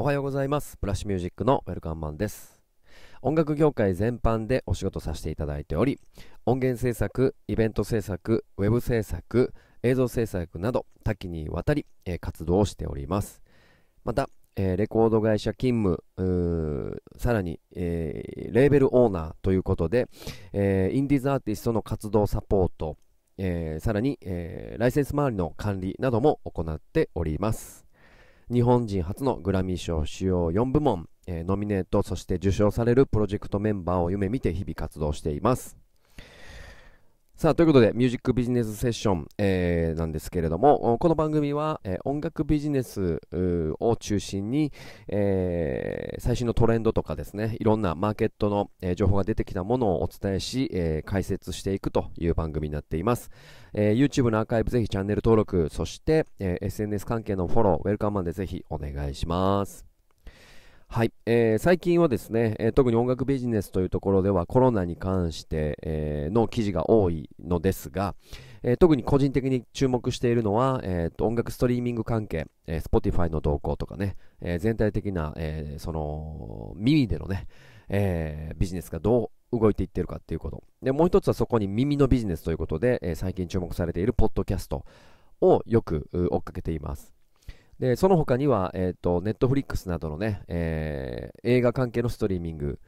おはようございます。ブラッシュミュージックのウェルカンマンです。音楽業界全般でお仕事させていただいており、音源制作、イベント制作、ウェブ制作、映像制作など多岐にわたり、えー、活動をしております。また、えー、レコード会社勤務、さらに、えー、レーベルオーナーということで、えインディーズアーティストの活動サポート、えさらに、えライセンス周りの管理なども行っております。日本人初のグラミー賞主要4部門、えー、ノミネート、そして受賞されるプロジェクトメンバーを夢見て日々活動しています。さあ、ということで、ミュージックビジネスセッション、えー、なんですけれども、この番組は、えー、音楽ビジネスを中心に、えー、最新のトレンドとかですね、いろんなマーケットの、え情報が出てきたものをお伝えし、え解説していくという番組になっています。え YouTube のアーカイブぜひチャンネル登録、そして、え SNS 関係のフォロー、ウェルカムまでぜひお願いします。はい、えー、最近はですね、えー、特に音楽ビジネスというところではコロナに関して、えー、の記事が多いのですが、えー、特に個人的に注目しているのは、えー、と音楽ストリーミング関係、えー、Spotify の動向とかね、えー、全体的な、えー、その耳でのね、えー、ビジネスがどう動いていってるかっていうこと。で、もう一つはそこに耳のビジネスということで、えー、最近注目されているポッドキャストをよく追っかけています。で、その他には、えっ、ー、と、ネットフリックスなどのね、えー、映画関係のストリーミング、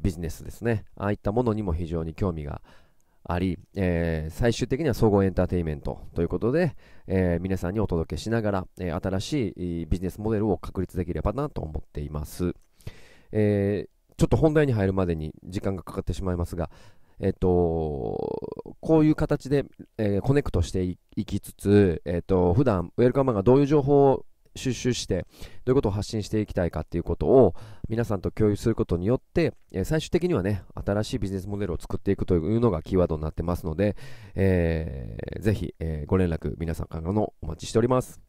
ビジネスですね。ああいったものにも非常に興味があり、えー、最終的には総合エンターテインメントということで、えー、皆さんにお届けしながら、えー、新しいビジネスモデルを確立できればなと思っています。えちょっと本題に入るまでに時間がかかってしまいますが、えっと、こういう形で、えー、コネクトしていきつつ、えっと、普段ウェルカムマンがどういう情報を収集して、どういうことを発信していきたいかっていうことを皆さんと共有することによって、えー、最終的にはね、新しいビジネスモデルを作っていくというのがキーワードになってますので、えー、ぜひ、えー、ご連絡皆さんからのお待ちしております。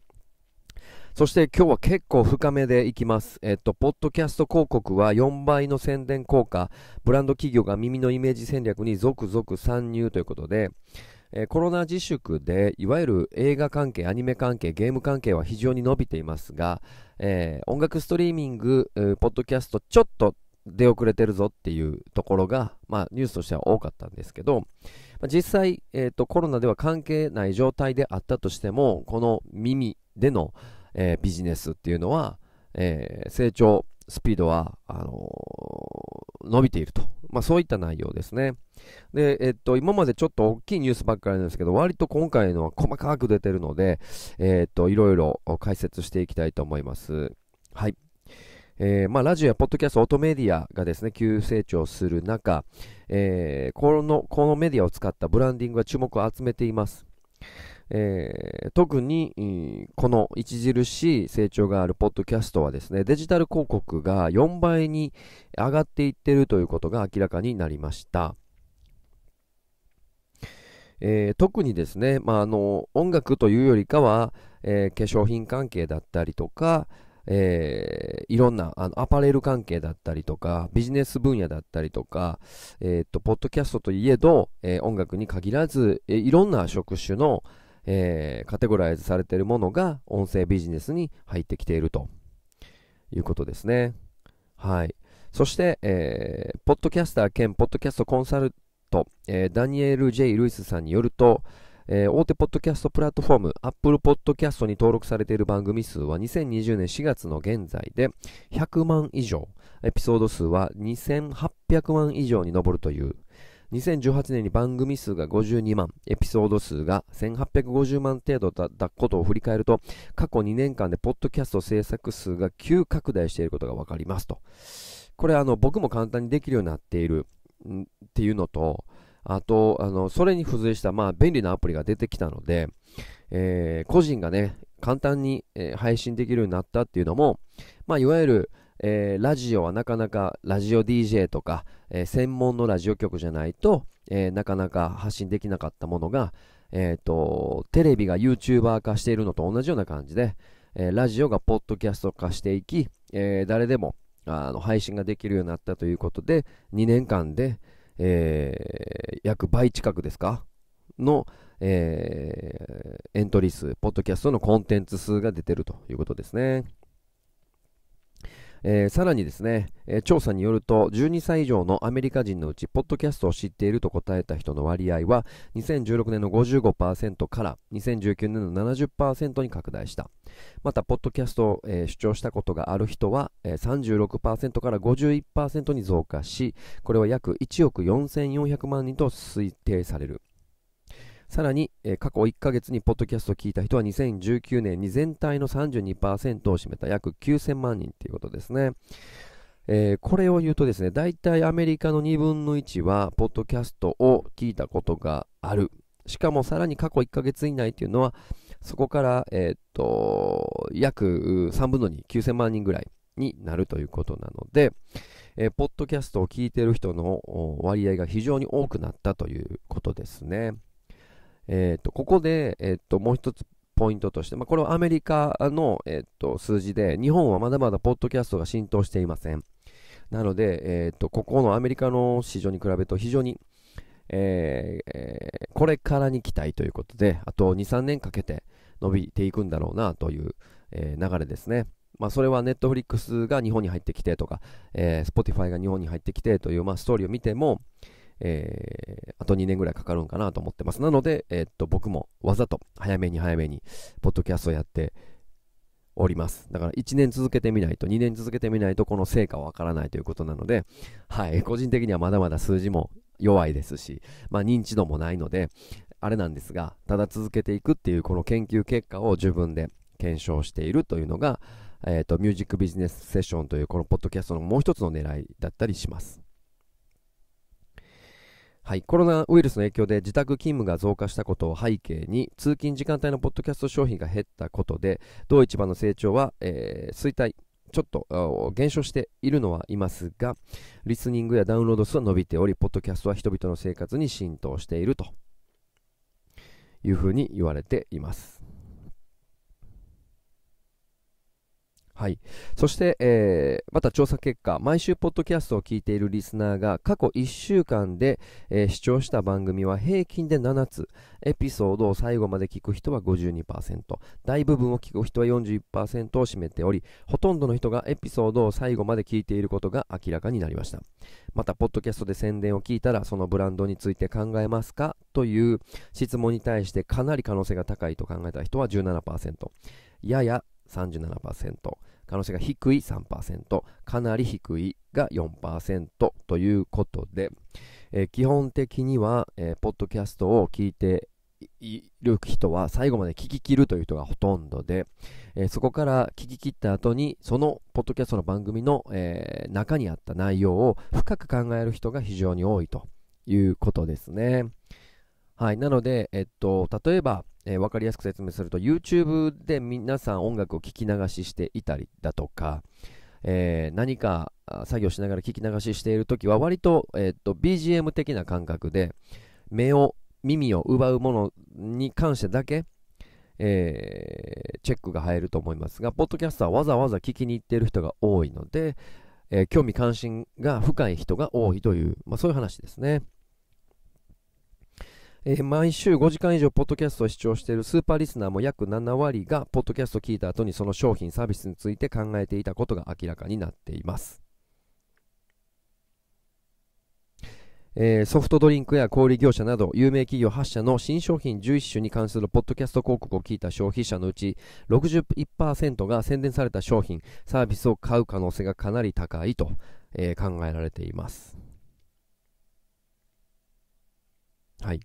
そして今日は結構深めでいきます。えっと、ポッドキャスト広告は4倍の宣伝効果、ブランド企業が耳のイメージ戦略に続々参入ということで、えー、コロナ自粛でいわゆる映画関係、アニメ関係、ゲーム関係は非常に伸びていますが、えー、音楽ストリーミング、えー、ポッドキャストちょっと出遅れてるぞっていうところが、まあ、ニュースとしては多かったんですけど、まあ、実際、えーと、コロナでは関係ない状態であったとしてもこの耳での、えー、ビジネスっていうのは、えー、成長スピードはあのー、伸びていると、まあ、そういった内容ですねで、えっと、今までちょっと大きいニュースばっかりなんですけど割と今回のは細かく出てるので、えっといろいろ解説していきたいと思いますはいえーまあ、ラジオやポッドキャスト、オートメディアがですね、急成長する中、えー、この、このメディアを使ったブランディングが注目を集めています。えー、特に、この著しい成長があるポッドキャストはですね、デジタル広告が4倍に上がっていってるということが明らかになりました。えー、特にですね、まあ、あの音楽というよりかは、えー、化粧品関係だったりとか、えー、いろんなあのアパレル関係だったりとかビジネス分野だったりとか、えー、っとポッドキャストといえど、え音楽に限らず、えいろんな職種の、えー、カテゴライズされているものが音声ビジネスに入ってきているということですね。はい。そして、えー、ポッドキャスター兼ポッドキャストコンサルト、えー、ダニエル・ J・ ルイスさんによると、えー、大手ポッドキャストプラットフォーム、Apple Podcast に登録されている番組数は2020年4月の現在で100万以上、エピソード数は2800万以上に上るという2018年に番組数が52万、エピソード数が1850万程度だったことを振り返ると、過去2年間でポッドキャスト制作数が急拡大していることがわかりますと。これあの僕も簡単にできるようになっているっていうのと、あと、あの、それに付随した、まあ、便利なアプリが出てきたので、えー、個人がね、簡単に、配信できるようになったっていうのも、まあ、いわゆる、えー、ラジオはなかなかラジオ DJ とか、えー、専門のラジオ局じゃないと、えー、なかなか発信できなかったものが、えと、テレビが YouTuber 化しているのと同じような感じで、えラジオがポッドキャスト化していき、え誰でもあの配信ができるようになったということで、2年間で、え約倍近くですかの、えエントリー数、ポッドキャストのコンテンツ数が出てるということですね。えー、さらにですね、えー、調査によると12歳以上のアメリカ人のうちポッドキャストを知っていると答えた人の割合は2016年の55%から2019年の70%に拡大したまたポッドキャストを、えー、主張したことがある人は、えー、36%から51%に増加しこれは約1億4400万人と推定されるさらに、えー、過去1ヶ月にポッドキャストを聞いた人は2019年に全体の32%を占めた約9000万人ということですね。えー、これを言うとですね、大体アメリカの2分の1は、ポッドキャストを聞いたことがある。しかもさらに過去1ヶ月以内というのは、そこから、えー、っと、約3分の2、9000万人ぐらいになるということなので、えー、ポッドキャストを聞いている人の割合が非常に多くなったということですね。えー、と、ここで、えー、と、もう一つポイントとして、まあ、これはアメリカの、えと、数字で、日本はまだまだポッドキャストが浸透していません。なので、えと、ここのアメリカの市場に比べると非常に、えー、これからに期待ということで、あと2、3年かけて伸びていくんだろうなという、えー、流れですね。まあ、それはネットフリックスが日本に入ってきてとか、スポティファイが日本に入ってきてという、まあ、ストーリーを見ても、えー、あと2年ぐらいかかるんかなと思ってます。なので、えー、っと、僕もわざと早めに早めに、ポッドキャストをやっております。だから1年続けてみないと、2年続けてみないと、この成果はわからないということなので、はい、個人的にはまだまだ数字も弱いですし、まあ、認知度もないので、あれなんですが、ただ続けていくっていうこの研究結果を自分で検証しているというのが、えっ、ー、と、ミュージックビジネスセッションというこのポッドキャストのもう一つの狙いだったりします。はい、コロナウイルスの影響で自宅勤務が増加したことを背景に通勤時間帯のポッドキャスト商品が減ったことで同市場の成長は、えー、衰退ちょっと減少しているのはいますがリスニングやダウンロード数は伸びておりポッドキャストは人々の生活に浸透しているというふうに言われていますはい、そして、えー、また調査結果毎週ポッドキャストを聞いているリスナーが過去1週間で、えー、視聴した番組は平均で7つエピソードを最後まで聞く人は52%大部分を聞く人は41%を占めておりほとんどの人がエピソードを最後まで聞いていることが明らかになりましたまたポッドキャストで宣伝を聞いたらそのブランドについて考えますかという質問に対してかなり可能性が高いと考えた人は17%やや37%可能性が低い3%、かなり低いが4%ということで、えー、基本的には、えー、ポッドキャストを聞いている人は最後まで聞き切るという人がほとんどで、えー、そこから聞き切った後にそのポッドキャストの番組の、えー、中にあった内容を深く考える人が非常に多いということですね。はい。なので、えっと、例えば、えー、分かりやすく説明すると YouTube で皆さん音楽を聞き流ししていたりだとか、えー、何か作業しながら聞き流ししている時は割と,、えー、と BGM 的な感覚で目を耳を奪うものに関してだけ、えー、チェックが入ると思いますがポッドキャストはわざわざ聞きに行っている人が多いので、えー、興味関心が深い人が多いという、まあ、そういう話ですね。えー、毎週5時間以上、ポッドキャストを視聴しているスーパーリスナーも約7割が、ポッドキャストを聞いた後にその商品、サービスについて考えていたことが明らかになっています。えー、ソフトドリンクや小売業者など有名企業8社の新商品11種に関するポッドキャスト広告を聞いた消費者のうち61%が宣伝された商品サービスを買う可能性がかなり高いと、えー、考えられています。はい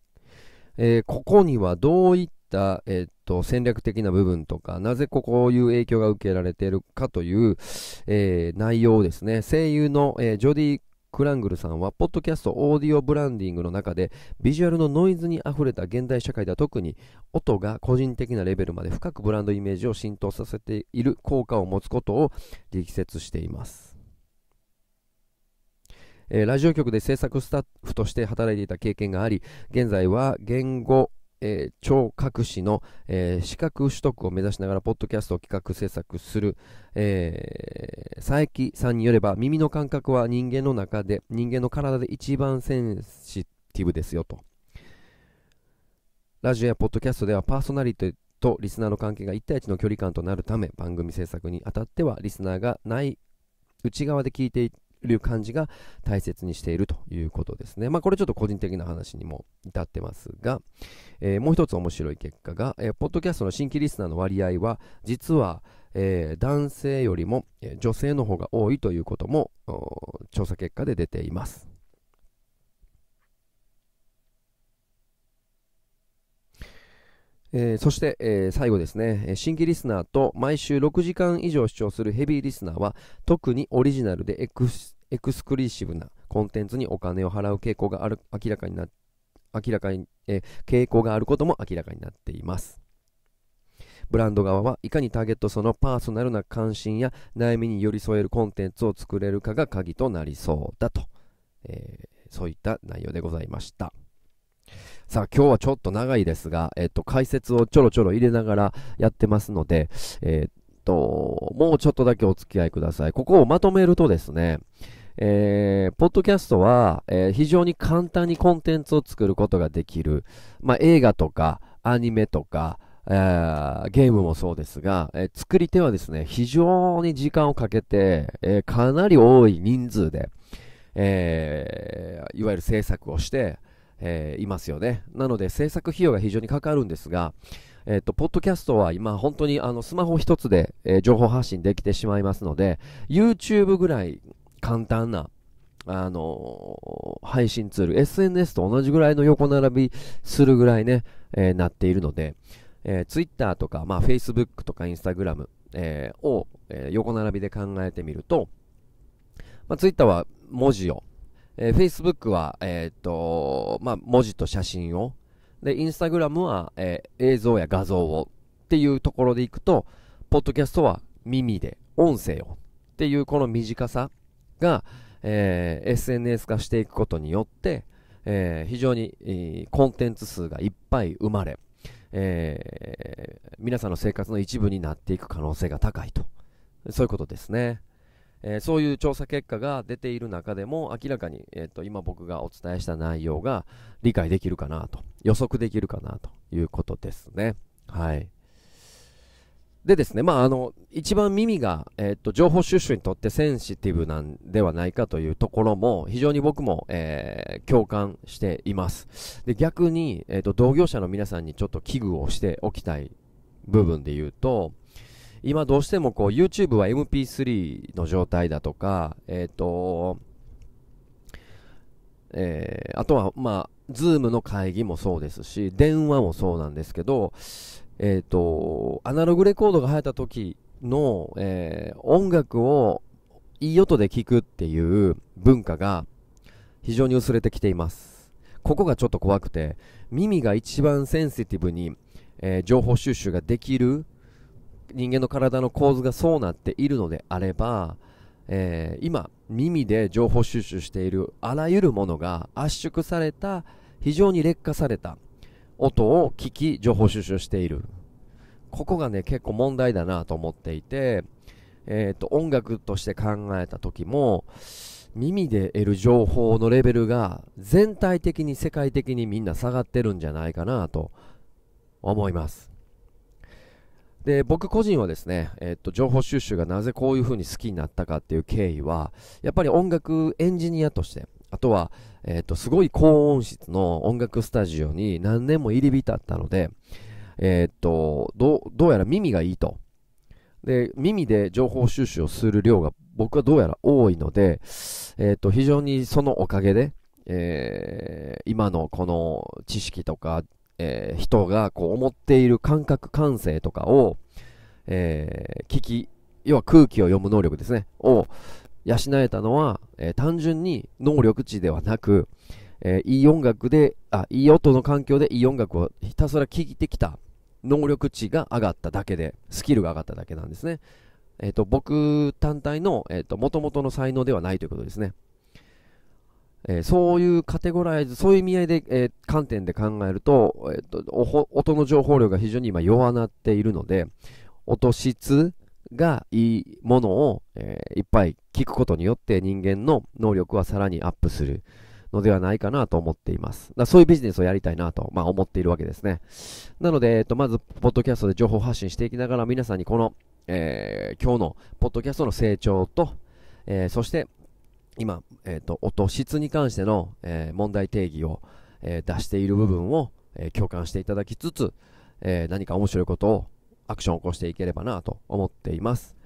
えー、ここにはどういった、えと戦略的な部分とか、なぜこういう影響が受けられているかという、えー、内容ですね。声優の、えー、ジョディ・クラングルさんは、ポッドキャストオーディオブランディングの中で、ビジュアルのノイズに溢れた現代社会では特に、音が個人的なレベルまで深くブランドイメージを浸透させている効果を持つことを力説しています。えー、ラジオ局で制作スタッフとして働いていた経験があり現在は言語えー、聴覚士の、えー、資格取得を目指しながら、ポッドキャストを企画制作する、えー、佐伯さんによれば、耳の感覚は人間の中で、人間の体で一番センシティブですよと。ラジオやポッドキャストではパーソナリティとリスナーの関係が1対1の距離感となるため、番組制作にあたっては、リスナーがない内側で聞いていて、いう感じが大切にしているということですね。まあ、これちょっと個人的な話にも至ってますが、えー、もう一つ面白い結果が、えー、ポッドキャストの新規リスナーの割合は、実は、えー、男性よりも、え女性の方が多いということも調査結果で出ています。えー、そして、えー、最後ですね、新規リスナーと毎週6時間以上視聴するヘビーリスナーは、特にオリジナルでエクスエクスクリーシブなコンテンツにお金を払う傾向がある明らかにな明らかに、えー、傾向があることも明らかになっています。ブランド側はいかにターゲットそのパーソナルな関心や悩みに寄り添えるコンテンツを作れるかが鍵となりそうだと、えー、そういった内容でございました。さあ今日はちょっと長いですが、えっと、解説をちょろちょろ入れながらやってますので、えっと、もうちょっとだけお付き合いください。ここをまとめるとですね、えー、ポッドキャストは、えー、非常に簡単にコンテンツを作ることができる。まあ、映画とか、アニメとか、えー、ゲームもそうですが、えー、作り手はですね、非常に時間をかけて、えー、かなり多い人数で、えいわゆる制作をして、えー、いますよね。なので制作費用が非常にかかるんですが、えっ、ー、と、ポッドキャストは今本当にあのスマホ一つで、えー、情報発信できてしまいますので、YouTube ぐらい簡単な、あのー、配信ツール、SNS と同じぐらいの横並びするぐらいね、えなっているので、え Twitter とか、まあ、Facebook とか Instagram、えを、え横並びで考えてみると、まあ、Twitter は文字をえー、Facebook は、えっ、と、まあ、文字と写真を、で、Instagram は、えー、映像や画像をっていうところでいくと、ポッドキャストは耳で、音声をっていうこの短さが、えー、SNS 化していくことによって、えー、非常に、えー、コンテンツ数がいっぱい生まれ、え皆さんの生活の一部になっていく可能性が高いと。そういうことですね。えー、そういう調査結果が出ている中でも明らかに、えーと、今僕がお伝えした内容が理解できるかなと予測できるかなということですね。はいでですね、まあ、あの、一番耳が、えっ、ー、と、情報収集にとってセンシティブなんではないかというところも、非常に僕も、えー、共感しています。で、逆に、えっ、ー、と、同業者の皆さんにちょっと危惧をしておきたい部分で言うと、今どうしてもこう YouTube は MP3 の状態だとか、えっ、ー、と、えー、あとは、まあ、Zoom の会議もそうですし、電話もそうなんですけど、えっ、ー、と、アナログレコードが生えった時の、えー、音楽をいい音で聴くっていう文化が非常に薄れてきています。ここがちょっと怖くて、耳が一番センシティブに、えー、情報収集ができる人間の体の構図がそうなっているのであれば、えー、今耳で情報収集しているあらゆるものが圧縮された非常に劣化された音を聞き情報収集しているここがね結構問題だなと思っていて、えーと、音楽として考えた時も耳で得る情報のレベルが全体的に世界的にみんな下がってるんじゃないかなと思いますで、僕個人はですね、えっと、情報収集がなぜこういう風に好きになったかっていう経緯は、やっぱり音楽エンジニアとして、あとは、えっと、すごい高音質の音楽スタジオに何年も入り浸ったので、えっと、どう、どうやら耳がいいと。で、耳で情報収集をする量が僕はどうやら多いので、えっと、非常にそのおかげで、えー、今のこの知識とかえー、人がこう思っている感覚感性とかを、えー、聞き、要は空気を読む能力ですね、を養えたのは、えー、単純に能力値ではなく、えいい音楽で、あ、いい音の環境でいい音楽をひたすら聴いてきた能力値が上がっただけで、スキルが上がっただけなんですね。えっ、と、僕単体の、えっ、と、元々の才能ではないということですね。えー、そういうカテゴライズ、そういう意味合いで、えー、観点で考えると、えーと、音の情報量が非常に今弱なっているので、音質がいいものを、えー、いっぱい聞くことによって人間の能力はさらにアップするのではないかなと思っています。だそういうビジネスをやりたいなと、まあ、思っているわけですね。なので、えーと、まず、ポッドキャストで情報発信していきながら皆さんにこの、え今日のポッドキャストの成長と、えそして今、えーと、音質に関しての、えー、問題定義を、えー、出している部分を、えー、共感していただきつつ、え何か面白いことをアクションを起こしていければなと思っています、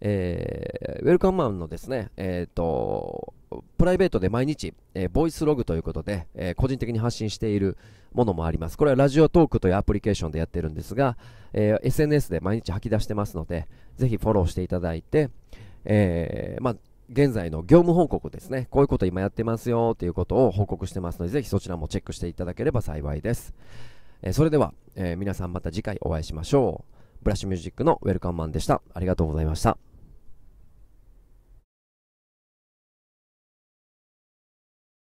えウェルカムマンのですね、えーと、プライベートで毎日、えボイスログということで、え個人的に発信しているものもありますこれはラジオトークというアプリケーションでやってるんですが、え SNS で毎日吐き出してますのでぜひフォローしていただいて、えまあ現在の業務報告ですね。こういうこと今やってますよということを報告してますので、ぜひそちらもチェックしていただければ幸いです。えー、それでは、えー、皆さんまた次回お会いしましょう。ブラッシュミュージックのウェルカムマンでした。ありがとうございました。